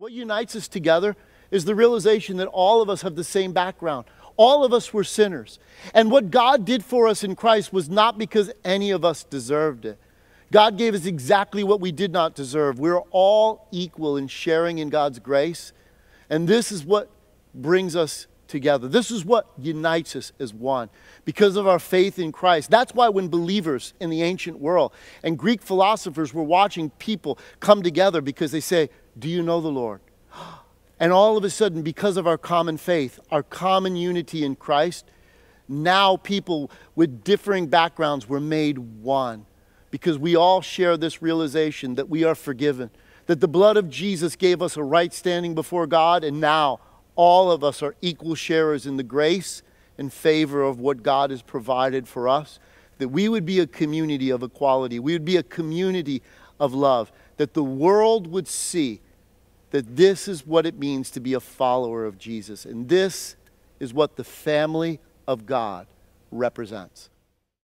What unites us together is the realization that all of us have the same background. All of us were sinners. And what God did for us in Christ was not because any of us deserved it. God gave us exactly what we did not deserve. We are all equal in sharing in God's grace. And this is what brings us together. This is what unites us as one because of our faith in Christ. That's why when believers in the ancient world and Greek philosophers were watching people come together because they say, do you know the Lord? And all of a sudden, because of our common faith, our common unity in Christ, now people with differing backgrounds were made one because we all share this realization that we are forgiven, that the blood of Jesus gave us a right standing before God, and now all of us are equal sharers in the grace and favor of what God has provided for us, that we would be a community of equality, we would be a community of love, that the world would see that this is what it means to be a follower of Jesus. And this is what the family of God represents.